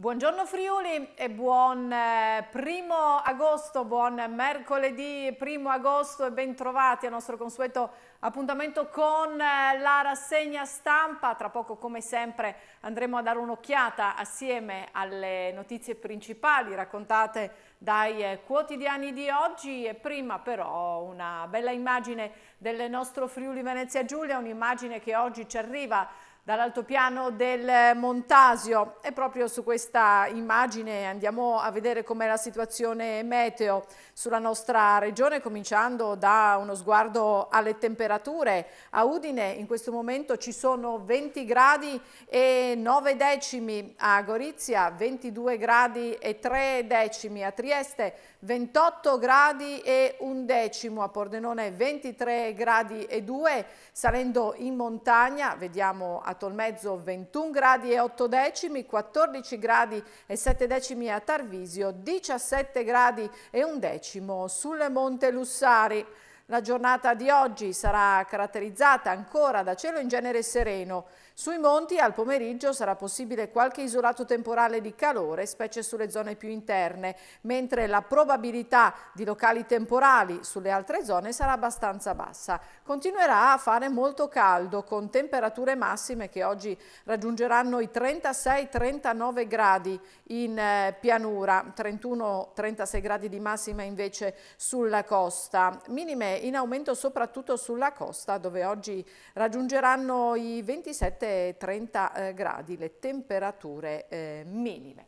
Buongiorno Friuli e buon eh, primo agosto, buon mercoledì primo agosto e bentrovati al nostro consueto appuntamento con eh, la rassegna stampa. Tra poco come sempre andremo a dare un'occhiata assieme alle notizie principali raccontate dai eh, quotidiani di oggi e prima però una bella immagine del nostro Friuli Venezia Giulia, un'immagine che oggi ci arriva dall'altopiano del Montasio e proprio su questa immagine andiamo a vedere com'è la situazione meteo sulla nostra regione cominciando da uno sguardo alle temperature a Udine in questo momento ci sono 20 gradi e 9 decimi a Gorizia 22 gradi e 3 decimi a Trieste 28 gradi e un decimo, a Pordenone 23 gradi e 2, salendo in montagna vediamo a Tolmezzo 21 gradi e 8 decimi, 14 gradi e 7 decimi a Tarvisio, 17 gradi e un decimo sul Monte Lussari. La giornata di oggi sarà caratterizzata ancora da cielo in genere sereno, sui monti al pomeriggio sarà possibile qualche isolato temporale di calore, specie sulle zone più interne, mentre la probabilità di locali temporali sulle altre zone sarà abbastanza bassa. Continuerà a fare molto caldo, con temperature massime che oggi raggiungeranno i 36-39 gradi in eh, pianura, 31-36 gradi di massima invece sulla costa. Minime in aumento soprattutto sulla costa, dove oggi raggiungeranno i 27 30 eh, gradi le temperature eh, minime.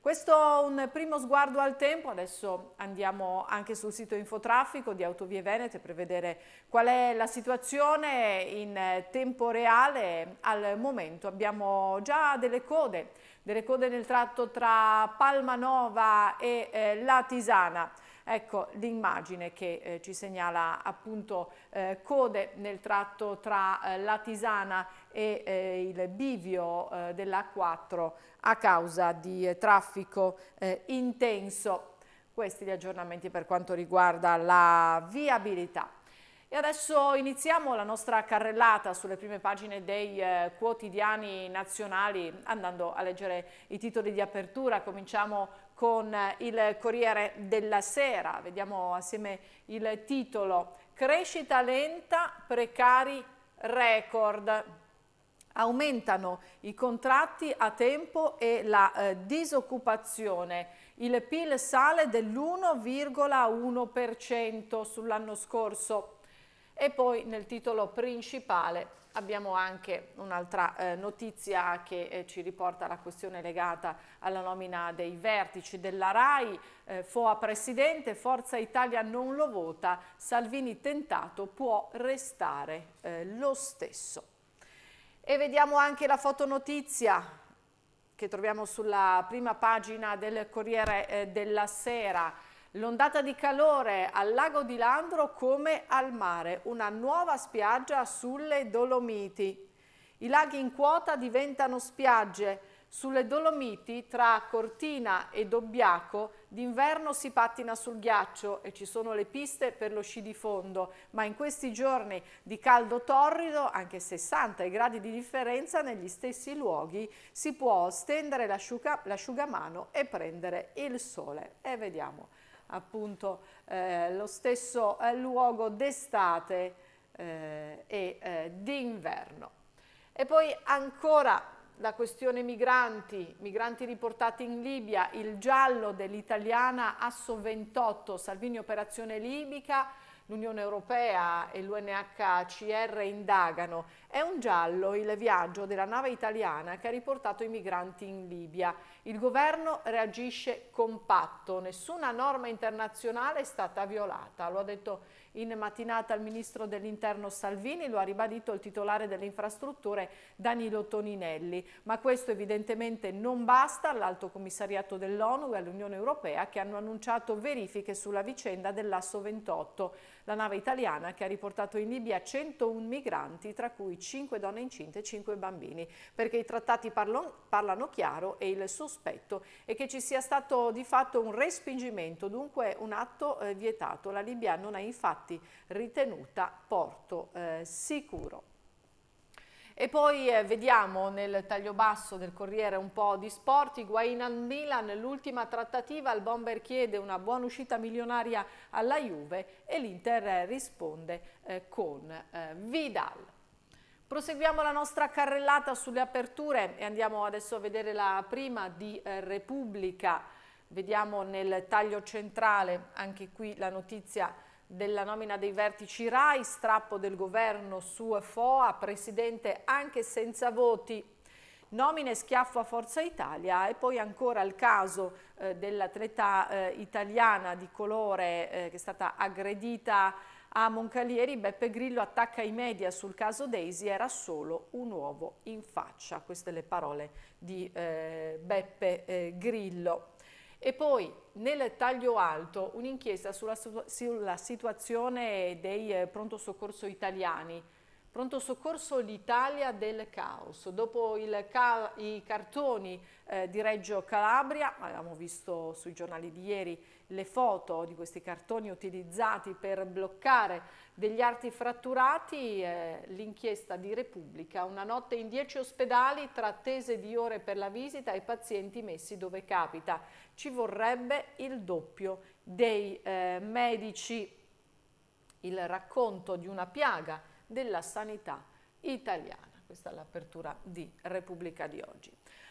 Questo è un primo sguardo al tempo, adesso andiamo anche sul sito infotraffico di Autovie Venete per vedere qual è la situazione in eh, tempo reale al momento. Abbiamo già delle code, delle code nel tratto tra Palmanova e eh, La Tisana. Ecco l'immagine che eh, ci segnala appunto eh, Code nel tratto tra eh, la Tisana e eh, il bivio eh, della 4 a causa di eh, traffico intenso. Questi gli aggiornamenti per quanto riguarda la viabilità. E adesso iniziamo la nostra carrellata sulle prime pagine dei eh, quotidiani nazionali andando a leggere i titoli di apertura. Cominciamo con eh, il Corriere della Sera, vediamo assieme il titolo, crescita lenta, precari record. Aumentano i contratti a tempo e la eh, disoccupazione. Il PIL sale dell'1,1% sull'anno scorso. E poi nel titolo principale Abbiamo anche un'altra eh, notizia che eh, ci riporta la questione legata alla nomina dei vertici della RAI, eh, FOA Presidente, Forza Italia non lo vota, Salvini tentato può restare eh, lo stesso. E vediamo anche la fotonotizia che troviamo sulla prima pagina del Corriere eh, della Sera, L'ondata di calore al lago di Landro come al mare, una nuova spiaggia sulle Dolomiti. I laghi in quota diventano spiagge. Sulle Dolomiti, tra Cortina e Dobbiaco, d'inverno si pattina sul ghiaccio e ci sono le piste per lo sci di fondo, ma in questi giorni di caldo torrido, anche 60 gradi di differenza negli stessi luoghi, si può stendere l'asciugamano e prendere il sole. E vediamo appunto eh, lo stesso eh, luogo d'estate eh, e eh, d'inverno. E poi ancora la questione migranti, migranti riportati in Libia, il giallo dell'italiana Asso 28, Salvini operazione libica, l'Unione Europea e l'UNHCR indagano. È un giallo il viaggio della nave italiana che ha riportato i migranti in Libia il governo reagisce compatto, nessuna norma internazionale è stata violata, lo ha detto in mattinata il ministro dell'interno Salvini, lo ha ribadito il titolare delle infrastrutture Danilo Toninelli, ma questo evidentemente non basta all'Alto Commissariato dell'ONU e all'Unione Europea che hanno annunciato verifiche sulla vicenda dell'Asso 28, la nave italiana che ha riportato in Libia 101 migranti, tra cui 5 donne incinte e 5 bambini, perché i trattati parlano chiaro e il suo sospetto e che ci sia stato di fatto un respingimento, dunque un atto eh, vietato. La Libia non è infatti ritenuta porto eh, sicuro. E poi eh, vediamo nel taglio basso del Corriere un po' di sport, Higuain al Milan, l'ultima trattativa, il bomber chiede una buona uscita milionaria alla Juve e l'Inter eh, risponde eh, con eh, Vidal. Proseguiamo la nostra carrellata sulle aperture e andiamo adesso a vedere la prima di eh, Repubblica. Vediamo nel taglio centrale anche qui la notizia della nomina dei vertici RAI, strappo del governo su FOA, presidente anche senza voti, nomine schiaffo a Forza Italia e poi ancora il caso eh, dell'atleta eh, italiana di colore eh, che è stata aggredita a Moncalieri Beppe Grillo attacca i media sul caso Daisy, era solo un uovo in faccia. Queste le parole di eh, Beppe eh, Grillo. E poi nel taglio alto un'inchiesta sulla, sulla, situazione dei eh, pronto soccorso italiani. Pronto soccorso l'Italia del caos. Dopo ca i cartoni eh, di Reggio Calabria, avevamo visto sui giornali di ieri le foto di questi cartoni utilizzati per bloccare degli arti fratturati, eh, l'inchiesta di Repubblica, una notte in dieci ospedali tra attese di ore per la visita e pazienti messi dove capita. Ci vorrebbe il doppio dei eh, medici, il racconto di una piaga della sanità italiana. Questa è l'apertura di Repubblica di oggi.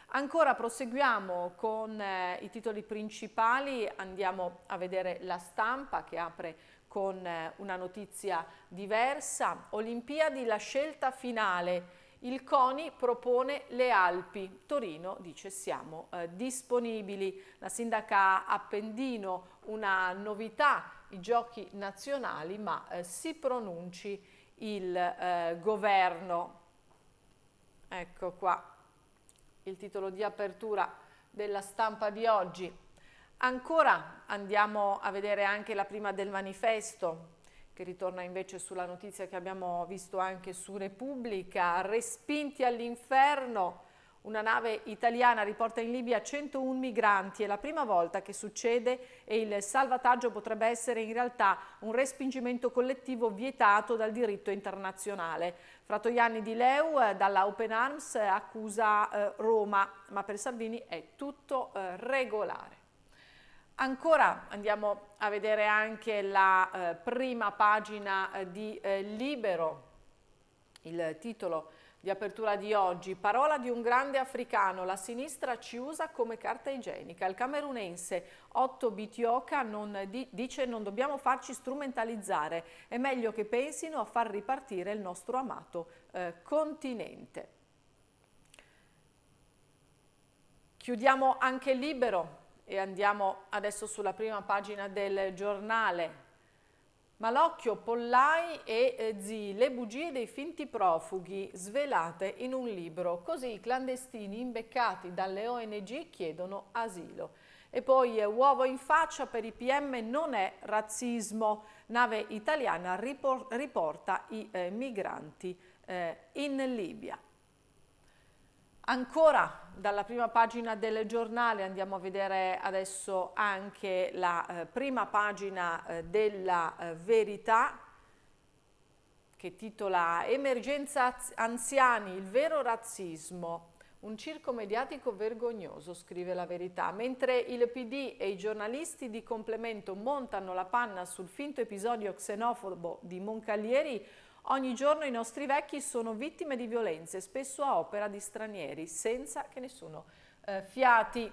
Ancora proseguiamo con eh, i titoli principali, andiamo a vedere la stampa che apre con eh, una notizia diversa. Olimpiadi, la scelta finale. Il CONI propone le Alpi. Torino dice siamo eh, disponibili. La sindaca Appendino una novità, i giochi nazionali, ma eh, si pronunci il eh, governo. Ecco qua il titolo di apertura della stampa di oggi. Ancora andiamo a vedere anche la prima del manifesto che ritorna invece sulla notizia che abbiamo visto anche su Repubblica, respinti all'inferno una nave italiana riporta in Libia 101 migranti, è la prima volta che succede e il salvataggio potrebbe essere in realtà un respingimento collettivo vietato dal diritto internazionale. Fratoianni di Leu eh, dalla Open Arms eh, accusa eh, Roma, ma per Salvini è tutto regolare. Ancora andiamo a vedere anche la prima pagina di Libero, il titolo di apertura di oggi. Parola di un grande africano, la sinistra ci usa come carta igienica. Il camerunense Otto Bitioca non di, dice non dobbiamo farci strumentalizzare, è meglio che pensino a far ripartire il nostro amato eh, continente. Chiudiamo anche libero e andiamo adesso sulla prima pagina del giornale Malocchio, Pollai e eh, Zii, le bugie dei finti profughi svelate in un libro. Così i clandestini imbeccati dalle ONG chiedono asilo. E poi eh, uovo in faccia per i PM non è razzismo. Nave italiana riporta i eh, migranti eh, in Libia. Ancora dalla prima pagina del giornale andiamo a vedere adesso anche la eh, prima pagina eh, della eh, verità che titola Emergenza anziani, il vero razzismo. Un circo mediatico vergognoso, scrive la verità. Mentre il PD e i giornalisti di complemento montano la panna sul finto episodio xenofobo di Moncalieri, Ogni giorno i nostri vecchi sono vittime di violenze, spesso a opera di stranieri, senza che nessuno eh, fiati.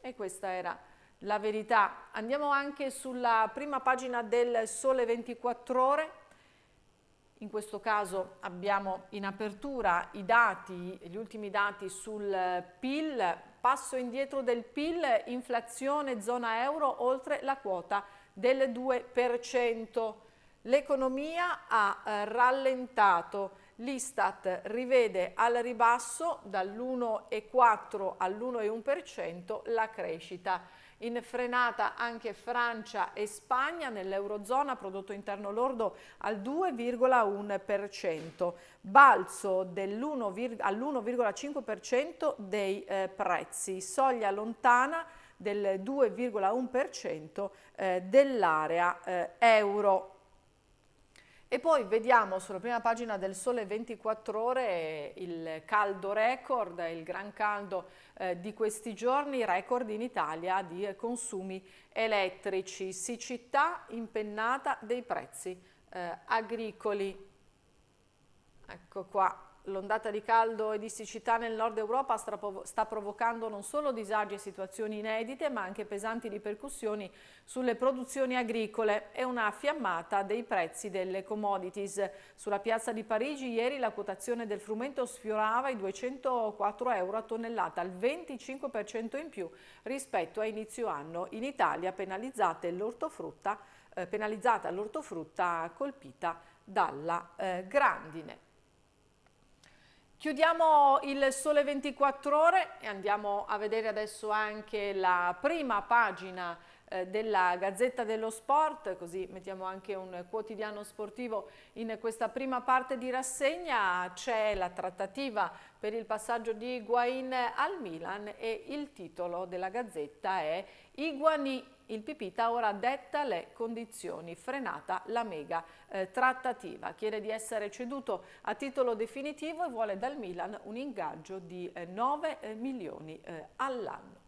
E questa era la verità. Andiamo anche sulla prima pagina del Sole 24 Ore. In questo caso abbiamo in apertura i dati, gli ultimi dati sul PIL, passo indietro del PIL, inflazione zona euro oltre la quota del 2%. L'economia ha eh, rallentato, l'Istat rivede al ribasso dall'1,4 all'1,1% la crescita. In frenata anche Francia e Spagna, nell'Eurozona prodotto interno lordo al 2,1%, balzo all'1,5% dei eh, prezzi, soglia lontana del 2,1% eh, dell'area eh, euro. E poi vediamo sulla prima pagina del Sole 24 Ore il caldo record, il gran caldo eh, di questi giorni, record in Italia di consumi elettrici, siccità impennata dei prezzi eh, agricoli. Ecco qua l'ondata di caldo e di siccità nel nord Europa sta provocando non solo disagi e situazioni inedite, ma anche pesanti ripercussioni sulle produzioni agricole e una fiammata dei prezzi delle commodities. Sulla piazza di Parigi ieri la quotazione del frumento sfiorava i 204 euro a tonnellata, il 25% in più rispetto a inizio anno. In Italia l'ortofrutta, eh, penalizzata l'ortofrutta colpita dalla eh, grandine. Chiudiamo il Sole 24 Ore e andiamo a vedere adesso anche la prima pagina eh, della Gazzetta dello Sport, così mettiamo anche un quotidiano sportivo in questa prima parte di rassegna. C'è la trattativa per il passaggio di Higuain al Milan e il titolo della Gazzetta è Iguani il Pipita ora detta le condizioni, frenata la mega eh, trattativa. Chiede di essere ceduto a titolo definitivo e vuole dal Milan un ingaggio di eh, 9 eh, milioni eh, all'anno.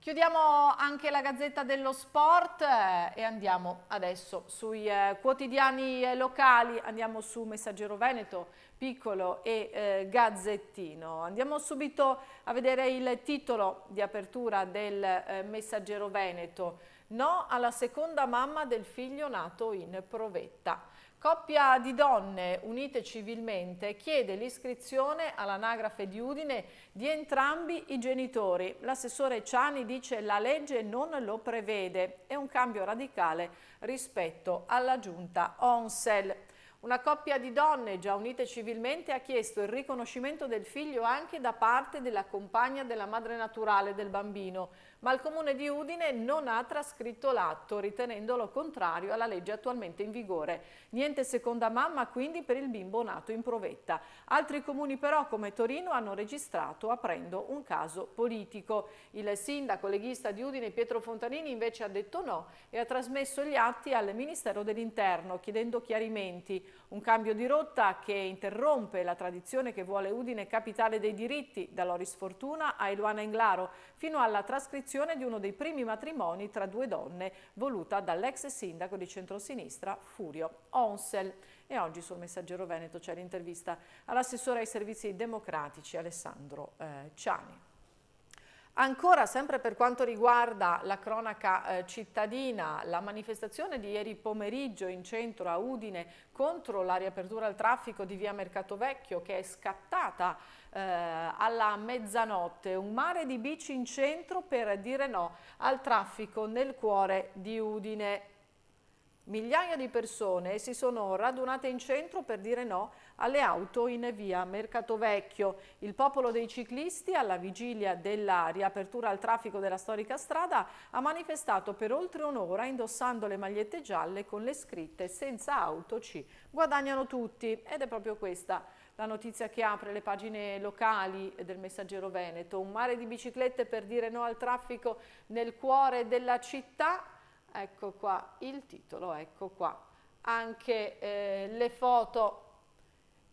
Chiudiamo anche la Gazzetta dello Sport eh, e andiamo adesso sui eh, quotidiani eh, locali, andiamo su Messaggero Veneto, Piccolo e eh, Gazzettino. Andiamo subito a vedere il titolo di apertura del eh, Messaggero Veneto. No alla seconda mamma del figlio nato in provetta. Coppia di donne unite civilmente chiede l'iscrizione all'anagrafe di Udine di entrambi i genitori. L'assessore Ciani dice che la legge non lo prevede. È un cambio radicale rispetto alla giunta Onsel. Una coppia di donne già unite civilmente ha chiesto il riconoscimento del figlio anche da parte della compagna della madre naturale del bambino ma il Comune di Udine non ha trascritto l'atto, ritenendolo contrario alla legge attualmente in vigore. Niente seconda mamma quindi per il bimbo nato in provetta. Altri comuni però, come Torino, hanno registrato aprendo un caso politico. Il sindaco leghista di Udine, Pietro Fontanini, invece ha detto no e ha trasmesso gli atti al Ministero dell'Interno, chiedendo chiarimenti. Un cambio di rotta che interrompe la tradizione che vuole Udine capitale dei diritti, da Loris Fortuna a Eluana Englaro fino alla trascrizione esecuzione di uno dei primi matrimoni tra due donne voluta dall'ex sindaco di centrosinistra Furio Onsel. E oggi sul Messaggero Veneto c'è l'intervista all'assessore ai servizi democratici Alessandro eh, Ciani. Ancora, sempre per quanto riguarda la cronaca eh, cittadina, la manifestazione di ieri pomeriggio in centro a Udine contro la riapertura al traffico di via Mercato Vecchio che è scattata eh, alla mezzanotte, un mare di bici in centro per dire no al traffico nel cuore di Udine. Migliaia di persone si sono radunate in centro per dire no alle auto in via Mercato Vecchio. Il popolo dei ciclisti alla vigilia della riapertura al traffico della storica strada ha manifestato per oltre un'ora indossando le magliette gialle con le scritte senza auto ci guadagnano tutti ed è proprio questa la notizia che apre le pagine locali del messaggero Veneto, un mare di biciclette per dire no al traffico nel cuore della città, ecco qua il titolo, ecco qua anche eh, le foto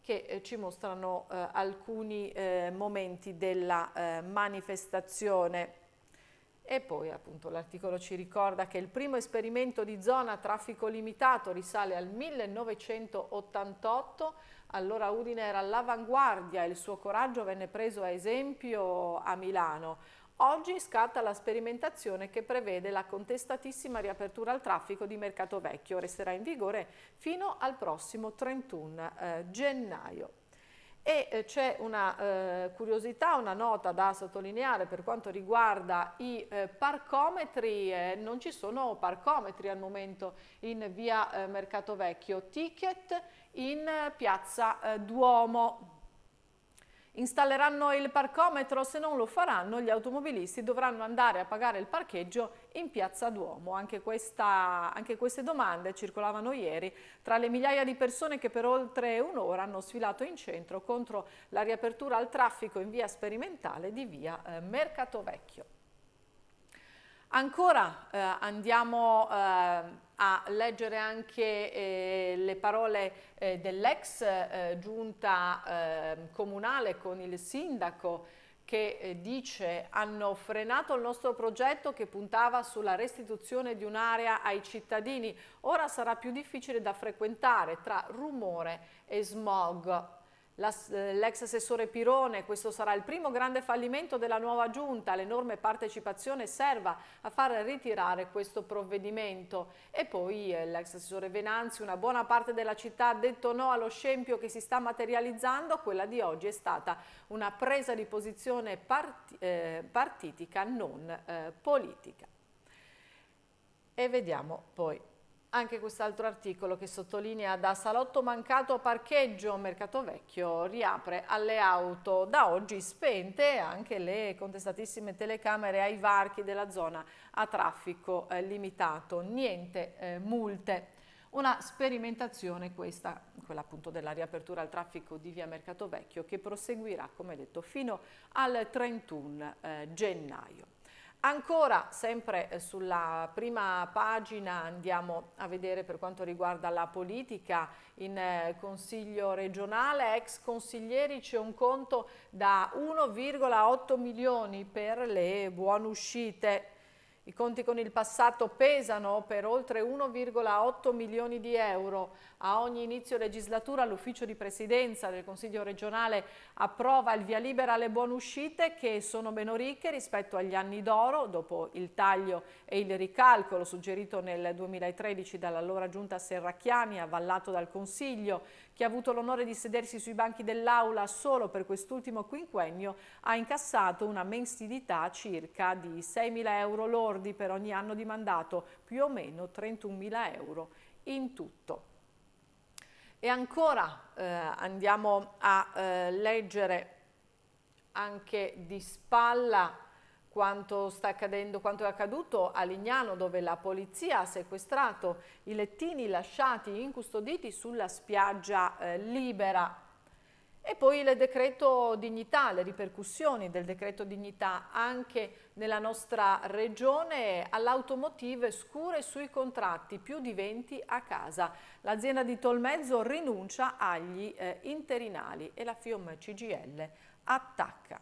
che eh, ci mostrano eh, alcuni eh, momenti della manifestazione. E poi appunto l'articolo ci ricorda che il primo esperimento di zona a traffico limitato risale al 1988, allora Udine era all'avanguardia e il suo coraggio venne preso a esempio a Milano. Oggi scatta la sperimentazione che prevede la contestatissima riapertura al traffico di Mercato Vecchio, resterà in vigore fino al prossimo 31 eh, gennaio. E eh, c'è una eh, curiosità, una nota da sottolineare per quanto riguarda i eh, parcometri, eh, non ci sono parcometri al momento in via Mercato Vecchio, ticket in piazza Duomo, Installeranno il parcometro, se non lo faranno gli automobilisti dovranno andare a pagare il parcheggio in Piazza Duomo. Anche, questa, anche queste domande circolavano ieri tra le migliaia di persone che per oltre un'ora hanno sfilato in centro contro la riapertura al traffico in via sperimentale di via eh, Mercato Vecchio. Ancora eh, andiamo eh, a leggere anche eh, le parole eh, dell'ex eh, giunta ehm, comunale con il sindaco che eh, dice hanno frenato il nostro progetto che puntava sulla restituzione di un'area ai cittadini, ora sarà più difficile da frequentare tra rumore e smog. Eh, l'ex assessore Pirone, questo sarà il primo grande fallimento della nuova giunta, l'enorme partecipazione serva a far ritirare questo provvedimento. E poi eh, l'ex assessore Venanzi, una buona parte della città ha detto no allo scempio che si sta materializzando, quella di oggi è stata una presa di posizione part eh, partitica, non eh, politica. E vediamo poi anche quest'altro articolo che sottolinea da salotto mancato a parcheggio, Mercato Vecchio riapre alle auto da oggi spente anche le contestatissime telecamere ai varchi della zona a traffico eh, limitato, niente eh, multe. Una sperimentazione questa, quella appunto della riapertura al traffico di via Mercato Vecchio che proseguirà come detto fino al 31 eh, gennaio. Ancora sempre eh, sulla prima pagina andiamo a vedere per quanto riguarda la politica in eh, consiglio regionale, ex consiglieri c'è un conto da 1,8 milioni per le buone uscite i conti con il passato pesano per oltre 1,8 milioni di euro. A ogni inizio legislatura l'ufficio di presidenza del Consiglio regionale approva il via libera alle buone uscite che sono meno ricche rispetto agli anni d'oro dopo il taglio e il ricalcolo suggerito nel 2013 dall'allora giunta Serracchiani avallato dal Consiglio. Chi ha avuto l'onore di sedersi sui banchi dell'Aula solo per quest'ultimo quinquennio, ha incassato una mensilità circa di 6.000 euro lordi per ogni anno di mandato, più o meno 31.000 euro in tutto. E ancora eh, andiamo a eh, leggere anche di spalla quanto sta accadendo, quanto è accaduto a Lignano dove la polizia ha sequestrato i lettini lasciati incustoditi sulla spiaggia eh, libera. E poi il decreto dignità, le ripercussioni del decreto dignità anche nella nostra regione all'automotive scure sui contratti, più di 20 a casa. L'azienda di Tolmezzo rinuncia agli eh, interinali e la FIOM CGL attacca.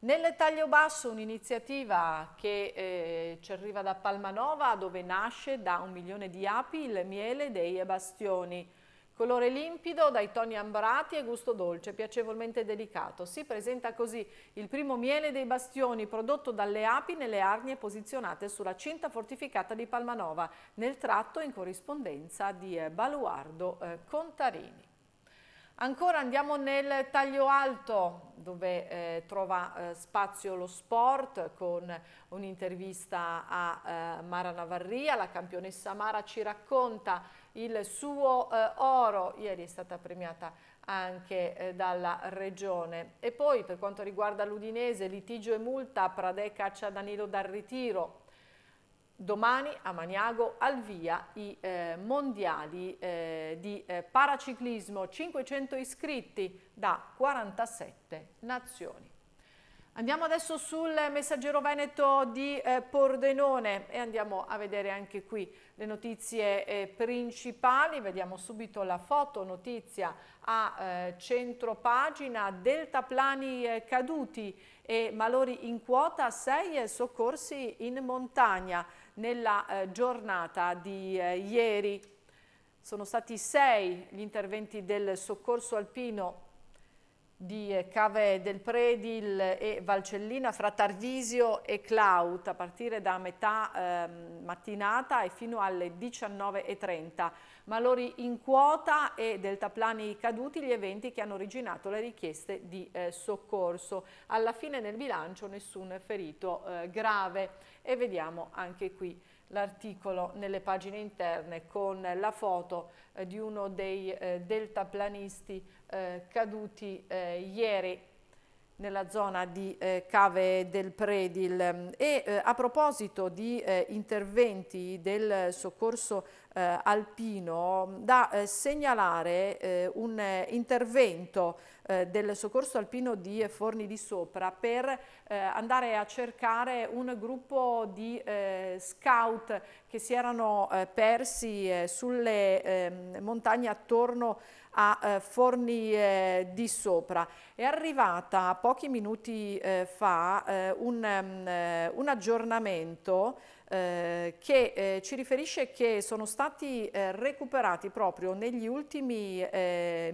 Nel taglio basso un'iniziativa che eh, ci arriva da Palmanova dove nasce da un milione di api il miele dei bastioni. Colore limpido, dai toni ambrati e gusto dolce, piacevolmente delicato. Si presenta così il primo miele dei bastioni prodotto dalle api nelle arnie posizionate sulla cinta fortificata di Palmanova, nel tratto in corrispondenza di eh, Baluardo eh, Contarini. Ancora andiamo nel taglio alto dove eh, trova eh, spazio lo sport con un'intervista a eh, Mara Navarria, la campionessa Mara ci racconta il suo eh, oro, ieri è stata premiata anche eh, dalla regione. E poi per quanto riguarda l'Udinese, litigio e multa, Prade caccia Danilo dal ritiro, domani a Maniago al via i eh, mondiali eh, di eh, paraciclismo, 500 iscritti da 47 nazioni. Andiamo adesso sul messaggero veneto di eh, Pordenone e andiamo a vedere anche qui le notizie eh, principali. Vediamo subito la foto notizia a eh, centro pagina, deltaplani caduti e malori in quota, 6 soccorsi in montagna nella eh, giornata di eh, ieri. Sono stati sei gli interventi del soccorso alpino di eh, Cave del Predil e Valcellina fra Tarvisio e Clout a partire da metà eh, mattinata e fino alle 19.30. Malori in quota e deltaplani caduti gli eventi che hanno originato le richieste di eh, soccorso. Alla fine nel bilancio nessun ferito eh, grave e vediamo anche qui l'articolo nelle pagine interne con la foto eh, di uno dei eh, deltaplanisti eh, caduti eh, ieri nella zona di eh, Cave del Predil. E eh, a proposito di eh, interventi del soccorso eh, alpino, da eh, segnalare eh, un intervento del soccorso alpino di Forni di Sopra per andare a cercare un gruppo di scout che si erano persi sulle ehm, montagne attorno a eh, Forni eh, di Sopra. È arrivata pochi minuti eh, fa eh, un, um, un, aggiornamento che ci riferisce che sono stati recuperati proprio negli ultimi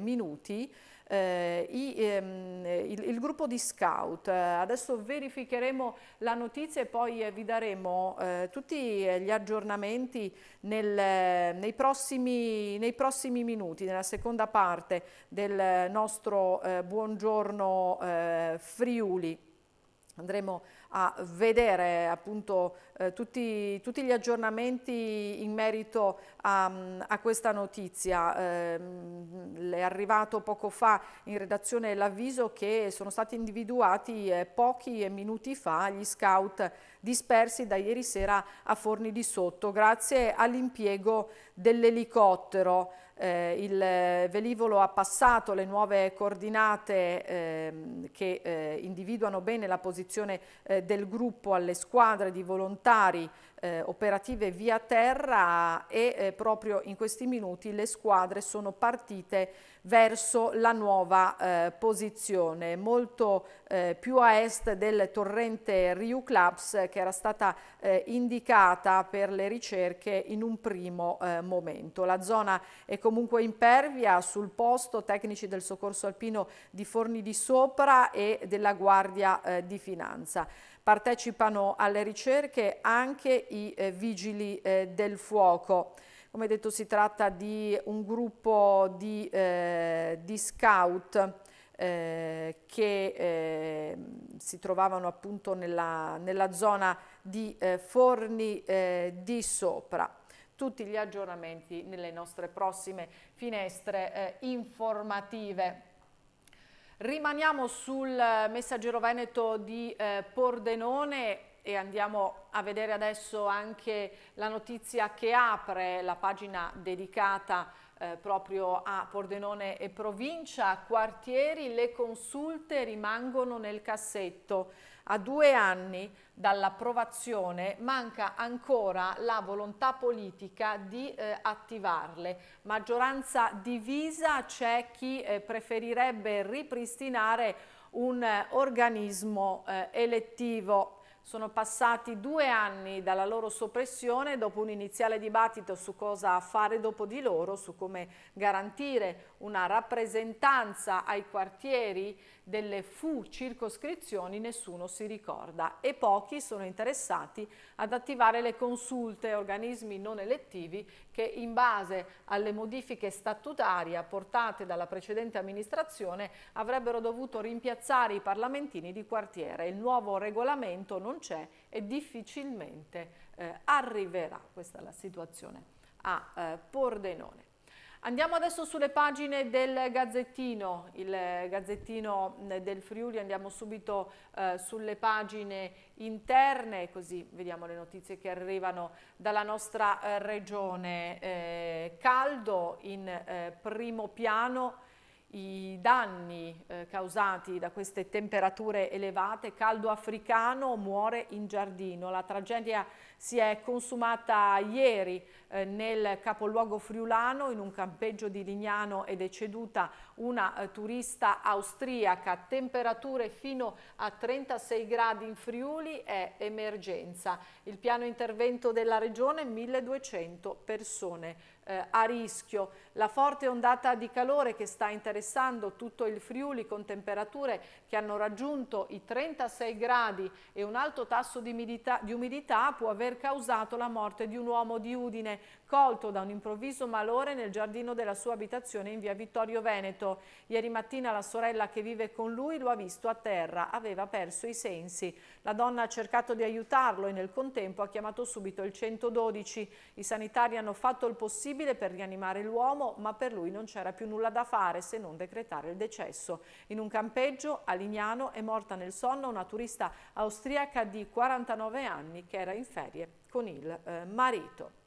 minuti eh, i, ehm, il, il, gruppo di scout. Adesso verificheremo la notizia e poi eh, vi daremo eh, tutti eh, gli aggiornamenti nel, nei, prossimi, nei, prossimi, minuti, nella seconda parte del nostro eh, Buongiorno eh, Friuli. Andremo a a vedere appunto eh, tutti, tutti, gli aggiornamenti in merito a, mm, a questa notizia. Eh, è arrivato poco fa in redazione l'avviso che sono stati individuati eh, pochi minuti fa gli scout dispersi da ieri sera a Forni di Sotto grazie all'impiego dell'elicottero. Eh, il velivolo ha passato le nuove coordinate ehm, che eh, individuano bene la posizione eh, del gruppo alle squadre di volontari eh, operative via terra e eh, proprio in questi minuti le squadre sono partite verso la nuova eh, posizione, molto eh, più a est del torrente Riu Clubs che era stata eh, indicata per le ricerche in un primo eh, momento. La zona è comunque impervia, sul posto tecnici del soccorso alpino di Forni di Sopra e della Guardia di Finanza. Partecipano alle ricerche anche i eh, vigili eh, del fuoco. Come detto si tratta di un gruppo di, eh, di scout eh, che eh, si trovavano appunto nella, nella zona di Forni di Sopra tutti gli aggiornamenti nelle nostre prossime finestre eh, informative. Rimaniamo sul eh, messaggero veneto di eh, Pordenone e andiamo a vedere adesso anche la notizia che apre la pagina dedicata eh, proprio a Pordenone e provincia, quartieri, le consulte rimangono nel cassetto. A due anni dall'approvazione manca ancora la volontà politica di eh, attivarle. Maggioranza divisa c'è chi eh, preferirebbe ripristinare un eh, organismo eh, elettivo. Sono passati due anni dalla loro soppressione dopo un iniziale dibattito su cosa fare dopo di loro, su come garantire una rappresentanza ai quartieri delle fu circoscrizioni nessuno si ricorda e pochi sono interessati ad attivare le consulte, organismi non elettivi che in base alle modifiche statutarie apportate dalla precedente amministrazione avrebbero dovuto rimpiazzare i parlamentini di quartiere. Il nuovo regolamento non c'è e difficilmente eh, arriverà. Questa è la situazione a eh, Pordenone. Andiamo adesso sulle pagine del Gazzettino, il eh, Gazzettino mm, del Friuli, andiamo subito eh, sulle pagine interne, così vediamo le notizie che arrivano dalla nostra eh, regione. Eh, caldo in eh, primo piano, i danni eh, causati da queste temperature elevate, caldo africano muore in giardino, la tragedia si è consumata ieri eh, nel capoluogo friulano in un campeggio di Lignano ed è ceduta una eh, turista austriaca, temperature fino a 36 gradi in Friuli è emergenza. Il piano intervento della regione 1200 persone eh, a rischio. La forte ondata di calore che sta interessando tutto il Friuli con temperature che hanno raggiunto i 36 gradi e un alto tasso di umidità, di umidità può aver causato la morte di un uomo di Udine colto da un improvviso malore nel giardino della sua abitazione in via Vittorio Veneto. Ieri mattina la sorella che vive con lui lo ha visto a terra, aveva perso i sensi. La donna ha cercato di aiutarlo e nel contempo ha chiamato subito il 112. I sanitari hanno fatto il possibile per rianimare l'uomo, ma per lui non c'era più nulla da fare se non decretare il decesso. In un campeggio a Lignano è morta nel sonno una turista austriaca di 49 anni che era in ferie con il eh, marito.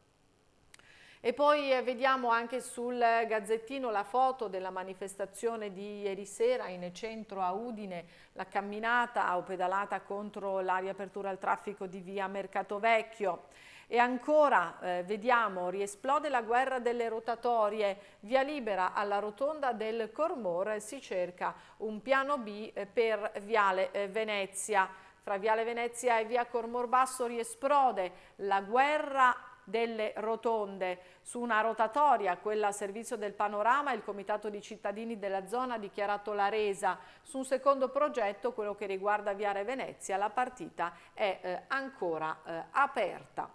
E poi eh, vediamo anche sul gazzettino la foto della manifestazione di ieri sera in centro a Udine, la camminata o pedalata contro la riapertura al traffico di via Mercato Vecchio. E ancora, eh, vediamo, riesplode la guerra delle rotatorie, via libera alla rotonda del Cormor, si cerca un piano B eh, per Viale eh, Venezia. Tra Viale Venezia e Via Cormor Basso riesplode la guerra delle rotonde. Su una rotatoria, quella a servizio del panorama, il Comitato di Cittadini della zona ha dichiarato la resa. Su un secondo progetto, quello che riguarda Viare Venezia, la partita è eh, ancora eh, aperta.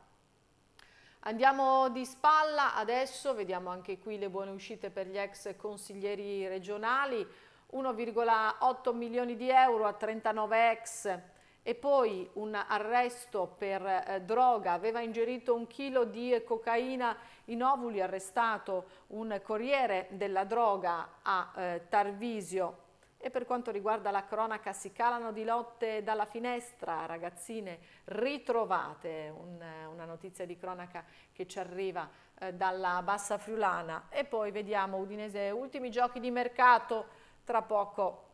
Andiamo di spalla adesso, vediamo anche qui le buone uscite per gli ex consiglieri regionali, 1,8 milioni di euro a 39 ex e poi un arresto per eh, droga, aveva ingerito un chilo di cocaina in ovuli, arrestato un corriere della droga a eh, Tarvisio. E per quanto riguarda la cronaca si calano di lotte dalla finestra, ragazzine ritrovate, un, eh, una notizia di cronaca che ci arriva eh, dalla Bassa Friulana. E poi vediamo Udinese, ultimi giochi di mercato, tra poco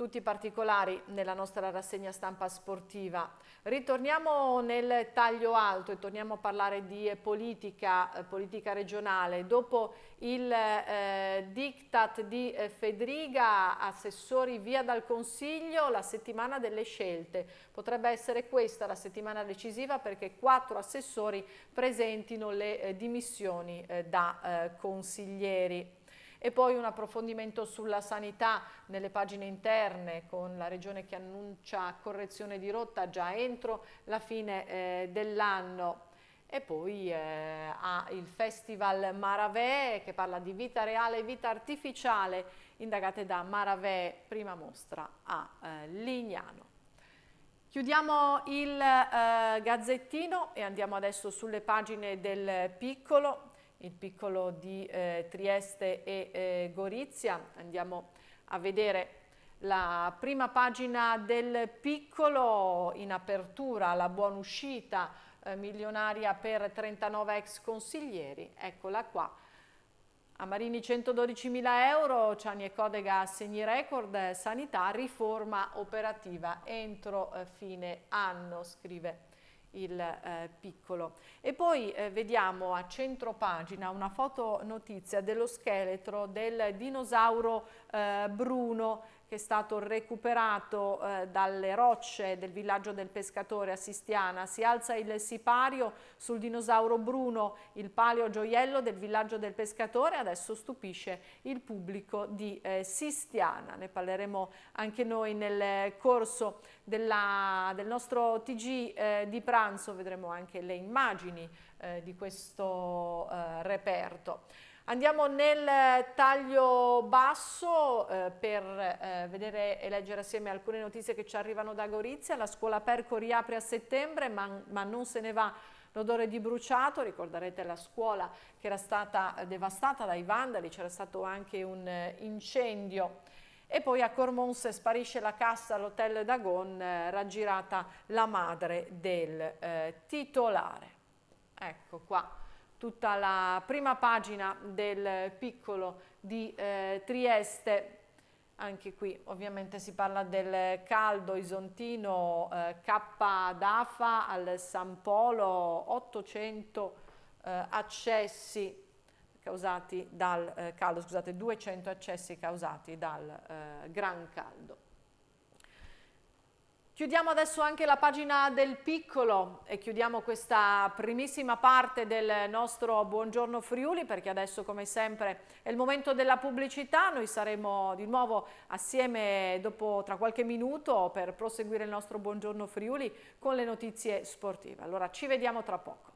tutti i particolari nella nostra rassegna stampa sportiva. Ritorniamo nel taglio alto e torniamo a parlare di eh, politica, eh, politica regionale. Dopo il eh, diktat di eh, Federica, assessori via dal Consiglio, la settimana delle scelte. Potrebbe essere questa la settimana decisiva perché quattro assessori presentino le eh, dimissioni da consiglieri e poi un approfondimento sulla sanità nelle pagine interne con la regione che annuncia correzione di rotta già entro la fine eh, dell'anno. E poi eh, ha il Festival Maravè che parla di vita reale e vita artificiale indagate da Maravè, prima mostra a eh, Lignano. Chiudiamo il eh, gazzettino e andiamo adesso sulle pagine del Piccolo il piccolo di eh, Trieste e eh, Gorizia. Andiamo a vedere la prima pagina del piccolo in apertura, la buona uscita eh, milionaria per 39 ex consiglieri, eccola qua. A Marini 112.000 euro, Ciani e Codega assegni record, sanità, riforma operativa entro eh, fine anno, scrive il eh, piccolo. E poi eh, vediamo a centro pagina una notizia dello scheletro del dinosauro eh, bruno che è stato recuperato eh, dalle rocce del villaggio del pescatore a Sistiana. Si alza il sipario sul dinosauro bruno, il palio gioiello del villaggio del pescatore, adesso stupisce il pubblico di eh, Sistiana. Ne parleremo anche noi nel corso della, del nostro TG eh, di pranzo, vedremo anche le immagini eh, di questo eh, reperto. Andiamo nel eh, taglio basso eh, per eh, vedere e leggere assieme alcune notizie che ci arrivano da Gorizia. La scuola Perco riapre a settembre ma, ma non se ne va l'odore di bruciato, ricorderete la scuola che era stata eh, devastata dai vandali, c'era stato anche un eh, incendio. E poi a Cormons sparisce la cassa all'hotel Dagon, eh, raggirata la madre del eh, titolare. Ecco qua tutta la prima pagina del piccolo di eh, Trieste, anche qui ovviamente si parla del caldo isontino eh, K d'AFA al San Polo, 800 eh, accessi causati dal eh, caldo, scusate, 200 accessi causati dal eh, gran caldo. Chiudiamo adesso anche la pagina del piccolo e chiudiamo questa primissima parte del nostro Buongiorno Friuli perché adesso come sempre è il momento della pubblicità, noi saremo di nuovo assieme dopo tra qualche minuto per proseguire il nostro Buongiorno Friuli con le notizie sportive. Allora ci vediamo tra poco.